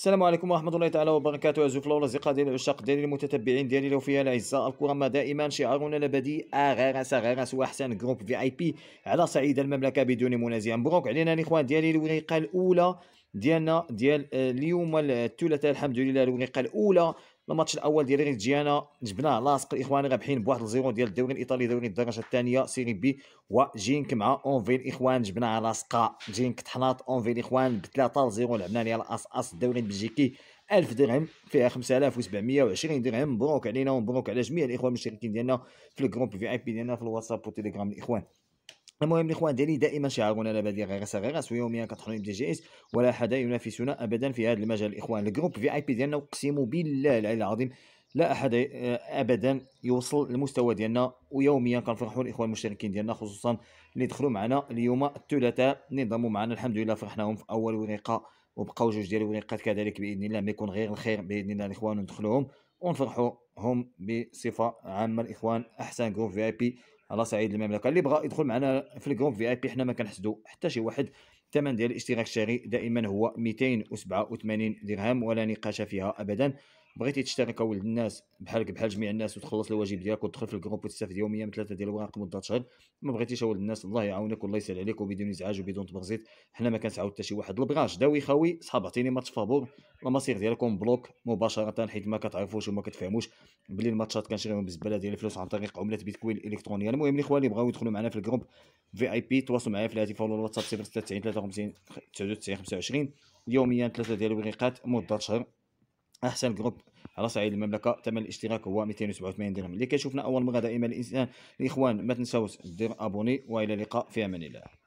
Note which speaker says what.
Speaker 1: السلام عليكم ورحمه الله تعالى وبركاته اعزائي الله الاصدقاء ديال العشاق ديالي المتتبعين ديالي لو فيها الاعزاء الكره ما دائما شعارنا الابدي اغرس غرس واحسن جروب في اي بي على صعيد المملكه بدون منازع مبروك علينا الاخوان ديالي الوريقه الاولى ديالنا ديال آه، اليوم الثلاثاء الحمد لله الورقه الاولى الماتش الاول ديال ريجيانا جيانا جبناه لاصق الاخوان رابحين بواحد الزيرو ديال الدوري الايطالي دوري الدرجه الثانيه سيري بي وجينك مع اونفي الاخوان جبناها لاصقه جينك تحناط اونفي الاخوان ب 3 0 لعبنا ليها الاس اس الدوري البلجيكي 1000 درهم فيها 5720 درهم مبروك علينا ومبروك على جميع الاخوان المشتركين ديالنا في الجروب في اي بي ديالنا في الواتساب والتليجرام الاخوان المهم الاخوان ديالي دائما شعارنا لا بديل غير صغيرة ويوميا كنطحنوا ام دي جي اس ولا احد ينافسنا ابدا في هذا المجال الاخوان الجروب في اي بي ديالنا اقسم بالله العلي العظيم لا احد آه، ابدا يوصل للمستوى ديالنا ويوميا كنفرحوا الاخوان المشتركين ديالنا خصوصا اللي دخلوا معنا اليوم الثلاثاء اللي انضموا معنا الحمد لله فرحناهم في اول ورقه وبقاو جوج ديال الورقات كذلك باذن الله ما يكون غير الخير باذن الله الاخوان ندخلوهم ونفرحوا هم بصفه عامه الاخوان احسن جروب في اي بي على صعيد المملكه اللي بغى يدخل معنا في الجروب في اي بي حنا ما كنحسدو حتى شي واحد الثمن ديال الاشتراك الشهري دائما هو 287 درهم ولا نقاش فيها ابدا بغيتي تشترك اول الناس بحالك بحال جميع الناس وتخلص الواجب ديالك وتدخل في الجروب وتستافد يوميا من ثلاثه ديال الورق مده شهر ما بغيتيش اول الناس الله يعاونك والله يسهل عليك وبدون ازعاج وبدون تبرزيت حنا ما كنسعاود حتى شي واحد البراش داوي خاوي صحاب عطيني ماتش فابور المصير ديالكم بلوك مباشره حيت ما كتعرفوش وما كتفهموش بلي الماتشات كنشريهم بالزباله ديال الفلوس عن طريق عملات بيتكوين الالكترونيه المهم الاخوان اللي بغاو يدخلوا معنا في الجروب في اي بي تواصلوا معايا في الهاتف ولا الواتساب 093 53 25 يوميا ثلاثه ديال الوريقات مده شهر احسن جروب على صعيد المملكه ثمن الاشتراك هو 287 درهم اللي كيشوفنا اول مره دائما الانسان الاخوان ما تنساوش دير ابوني والى اللقاء في امان الله